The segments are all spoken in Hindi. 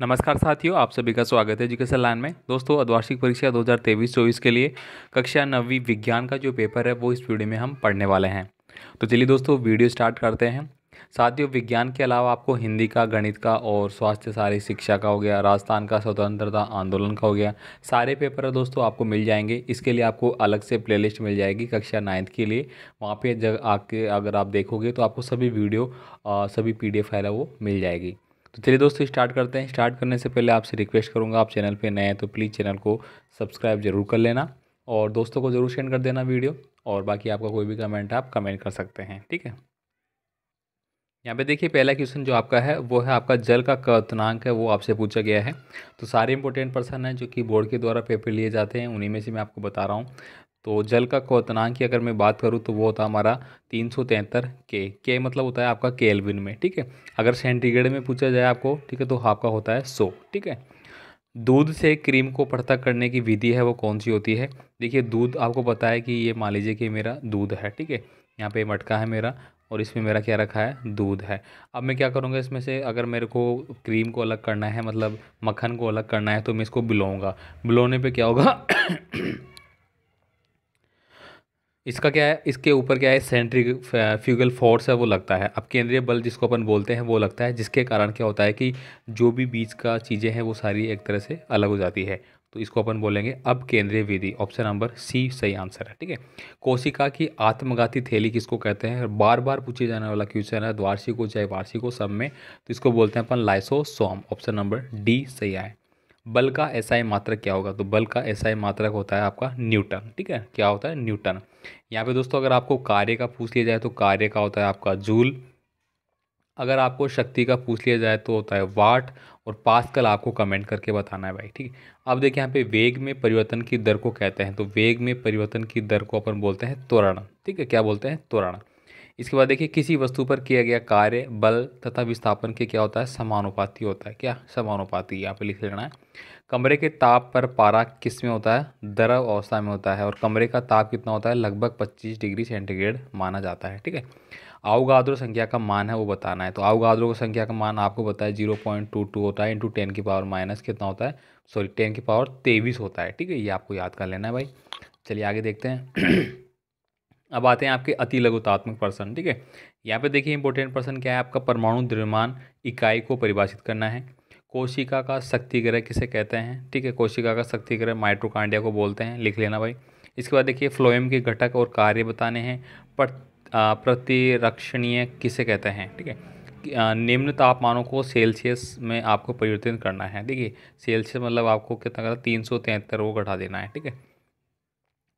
नमस्कार साथियों आप सभी का स्वागत है एजुकेशन लाइन में दोस्तों अद्वार्षिक परीक्षा 2023-24 के लिए कक्षा नवी विज्ञान का जो पेपर है वो इस वीडियो में हम पढ़ने वाले हैं तो चलिए दोस्तों वीडियो स्टार्ट करते हैं साथियों विज्ञान के अलावा आपको हिंदी का गणित का और स्वास्थ्य सारी शिक्षा का हो गया राजस्थान का स्वतंत्रता आंदोलन का हो गया सारे पेपर दोस्तों आपको मिल जाएंगे इसके लिए आपको अलग से प्लेलिस्ट मिल जाएगी कक्षा नाइन्थ के लिए वहाँ पे जब आके अगर आप देखोगे तो आपको सभी वीडियो सभी पीडीएफ फाइल है वो मिल जाएगी तो चलिए दोस्तों स्टार्ट करते हैं स्टार्ट करने से पहले आपसे रिक्वेस्ट करूँगा आप चैनल पर नए हैं तो प्लीज़ चैनल को सब्सक्राइब जरूर कर लेना और दोस्तों को ज़रूर शेयर कर देना वीडियो और बाकी आपका कोई भी कमेंट है आप कमेंट कर सकते हैं ठीक है यहाँ पे देखिए पहला क्वेश्चन जो आपका है वो है आपका जल का कथनांक है वो आपसे पूछा गया है तो सारे इंपॉर्टेंट पर्सन हैं जो कि बोर्ड के द्वारा पेपर लिए जाते हैं उन्हीं में से मैं आपको बता रहा हूँ तो जल का क्वतनांक की अगर मैं बात करूँ तो वो होता है हमारा तीन सौ तिहत्तर के के मतलब होता है आपका केल्विन में ठीक है अगर सेंटीग्रेड में पूछा जाए आपको ठीक है तो आपका होता है सौ ठीक है दूध से क्रीम को पृथक करने की विधि है वो कौन सी होती है देखिए दूध आपको पता है कि ये मान लीजिए कि मेरा दूध है ठीक है यहाँ पे मटका है मेरा और इसमें मेरा क्या रखा है दूध है अब मैं क्या करूँगा इसमें से अगर मेरे को क्रीम को अलग करना है मतलब मक्खन को अलग करना है तो मैं इसको बिलोऊँगा बिलोने पर क्या होगा इसका क्या है इसके ऊपर क्या है सेंट्री फ्यूगल फोर्स है वो लगता है अब केंद्रीय बल जिसको अपन बोलते हैं वो लगता है जिसके कारण क्या होता है कि जो भी बीच का चीज़ें हैं वो सारी एक तरह से अलग हो जाती है तो इसको अपन बोलेंगे अब केंद्रीय विधि ऑप्शन नंबर सी सही आंसर है ठीक है कोशिका की आत्मघाती थैली किसको कहते हैं बार बार पूछे जाने वाला क्वेश्चन है द्वार्षिक हो चाहे वार्षिक हो सब में तो इसको बोलते हैं अपन लाइसोसोम ऑप्शन नंबर डी सही आए बल का एसआई मात्रक क्या होगा तो बल का एसआई मात्रक होता है आपका न्यूटन ठीक है क्या होता है न्यूटन यहाँ पे दोस्तों अगर आपको कार्य का पूछ लिया जाए तो कार्य का होता है आपका जूल अगर आपको शक्ति का पूछ लिया जाए तो होता है वाट और पास्कल आपको कमेंट करके बताना है भाई ठीक है अब देखिए यहाँ पे वेग में परिवर्तन की दर को कहते हैं तो वेग में परिवर्तन की दर को अपन बोलते हैं त्वरण ठीक है क्या बोलते हैं त्वरण इसके बाद देखिए किसी वस्तु पर किया गया कार्य बल तथा विस्थापन के क्या होता है समानुपाती होता है क्या समानुपाती यहाँ पे लिख लेना है कमरे के ताप पर पारा किस में होता है द्रव अवस्था में होता है और कमरे का ताप कितना होता है लगभग 25 डिग्री सेंटीग्रेड माना जाता है ठीक है आउगाद्रो संख्या का मान है वो बताना है तो आवगाद्रो संख्या का मान आपको बताया जीरो पॉइंट टू टू होता है इंटू टेन की पावर माइनस कितना होता है सॉरी टेन की पावर तेईस होता है ठीक है ये आपको याद कर लेना है भाई चलिए आगे देखते हैं अब आते हैं आपके अति लघुतात्मक प्रश्न ठीक है यहाँ पे देखिए इंपॉर्टेंट प्रश्न क्या है आपका परमाणु द्रव्यमान इकाई को परिभाषित करना है कोशिका का शक्तिग्रह किसे कहते हैं ठीक है कोशिका का शक्तिग्रह माइट्रोकांडिया को बोलते हैं लिख लेना भाई इसके बाद देखिए फ्लोएम के घटक और कार्य बताने हैं प्रतिरक्षणीय किसे कहते हैं ठीक है निम्न तापमानों को सेल्सियस में आपको परिवर्तित करना है देखिए सेल्सियस मतलब आपको कितना करना तीन सौ तिहत्तर वो घटा देना है ठीक है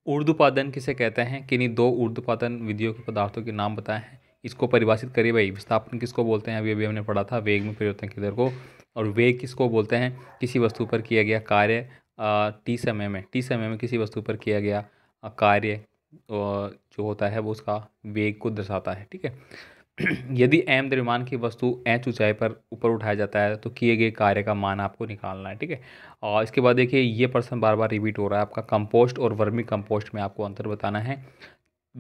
ऊर्दुपादन किसे कहते हैं किन्हीं दो ऊर्दुपादन विधियों के पदार्थों के नाम बताए हैं इसको परिभाषित करिए भाई विस्थापन किसको बोलते हैं अभी अभी हमने पढ़ा था वेग में परिवर्तन किधर को और वेग किसको बोलते हैं किसी वस्तु पर किया गया कार्य टी समय में टी समय में किसी वस्तु पर किया गया कार्य जो होता है वो उसका वेग को दर्शाता है ठीक है यदि एम द्रव्यमान की वस्तु एच ऊंचाई पर ऊपर उठाया जाता है तो किए गए कार्य का मान आपको निकालना है ठीक है और इसके बाद देखिए ये प्रश्न बार बार रिपीट हो रहा है आपका कंपोस्ट और वर्मी कंपोस्ट में आपको अंतर बताना है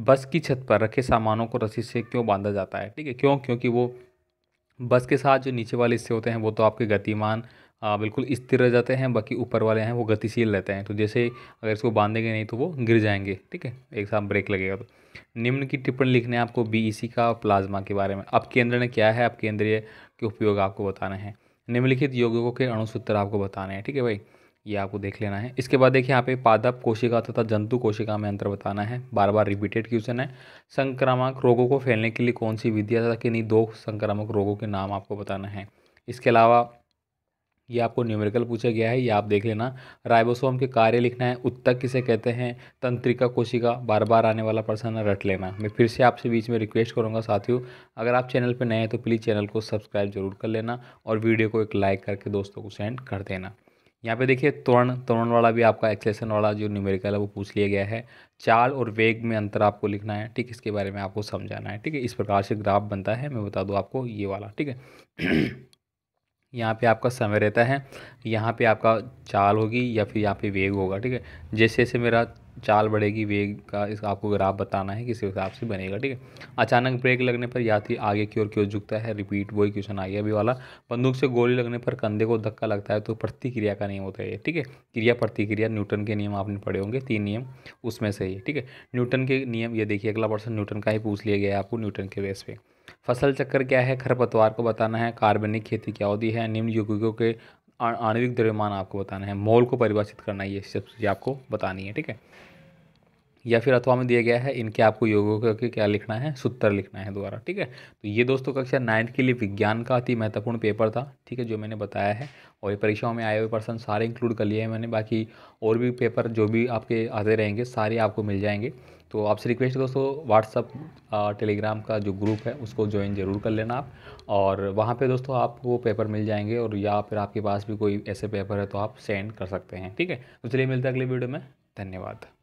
बस की छत पर रखे सामानों को रस्सी से क्यों बांधा जाता है ठीक है क्यों क्योंकि वो बस के साथ जो नीचे वाले हिस्से होते हैं वो तो आपके गतिमान हाँ, बिल्कुल स्थिर रह जाते हैं बाकी ऊपर वाले हैं वो गतिशील रहते हैं तो जैसे अगर इसको बांधेंगे नहीं तो वो गिर जाएंगे ठीक है एक साथ ब्रेक लगेगा तो निम्न की टिप्पणी लिखने हैं आपको बीईसी e का और प्लाज्मा के बारे में अब केंद्र ने क्या है अब केंद्रीय के उपयोग आपको बताने हैं निम्नलिखित यौगिकों के अणुसूत्र आपको बताने हैं ठीक है भाई ये आपको देख लेना है इसके बाद देखिए यहाँ पे पादप कोशिका तथा जंतु कोशिका में अंतर बताना है बार बार रिपीटेड क्वेश्चन है संक्रामक रोगों को फैलने के लिए कौन सी विधियाँ तथा किन्हीं दो संक्रामक रोगों के नाम आपको बताना है इसके अलावा ये आपको न्यूमेरिकल पूछा गया है ये आप देख लेना राइबोसोम के कार्य लिखना है उत्तक किसे कहते हैं तंत्रिका कोशिका बार बार आने वाला प्रश्न रट लेना मैं फिर से आपसे बीच में रिक्वेस्ट करूँगा साथियों अगर आप चैनल पर नए हैं तो प्लीज़ चैनल को सब्सक्राइब जरूर कर लेना और वीडियो को एक लाइक करके दोस्तों को सेंड कर देना यहाँ पे देखिए त्वरण तोरण वाला भी आपका एक्सलेशन वाला जो न्यूमेरिकल है वो पूछ लिया गया है चाल और वेग में अंतर आपको लिखना है ठीक इसके बारे में आपको समझाना है ठीक है इस प्रकार से ग्राफ बनता है मैं बता दूँ आपको ये वाला ठीक है यहाँ पे आपका समय रहता है यहाँ पे आपका चाल होगी या फिर यहाँ पे वेग होगा ठीक है जैसे जैसे मेरा चाल बढ़ेगी वेग का इस आपको ग्राफ बताना है किसी हिसाब से बनेगा ठीक है अचानक ब्रेक लगने पर यात्री तो आगे की ओर क्यों झुकता है रिपीट वही क्वेश्चन आ गया अभी वाला बंदूक से गोली लगने पर कंधे को धक्का लगता है तो प्रतिक्रिया का नियम होता है ठीक है क्रिया प्रतिक्रिया न्यूटन के नियम आपने पढ़े होंगे तीन नियम उसमें से ही ठीक है न्यूटन के नियम ये देखिए अगला पर्सन न्यूटन का ही पूछ लिया गया है आपको न्यूटन के बेस पर फसल चक्र क्या है खरपतवार को बताना है कार्बनिक खेती क्या होती है निम्न यौगिकों के आणविक द्रव्यमान आपको बताना है मोल को परिभाषित करना है ये सब चीज़ें आपको बतानी है ठीक है या फिर अथवा में दिया गया है इनके आपको योगों करके क्या लिखना है सूत्र लिखना है दोबारा ठीक है तो ये दोस्तों कक्षा नाइन्थ के लिए विज्ञान का अति महत्वपूर्ण पेपर था ठीक है जो मैंने बताया है और ये परीक्षाओं में आए हुए पर्सन सारे इंक्लूड कर लिए हैं मैंने बाकी और भी पेपर जो भी आपके आते रहेंगे सारे आपको मिल जाएंगे तो आपसे रिक्वेस्ट है दोस्तों व्हाट्सअप टेलीग्राम का जो ग्रुप है उसको ज्वाइन जरूर कर लेना आप और वहाँ पे दोस्तों आपको पेपर मिल जाएंगे और या फिर आपके पास भी कोई ऐसे पेपर है तो आप सेंड कर सकते हैं ठीक है तो चलिए मिलते हैं अगले वीडियो में धन्यवाद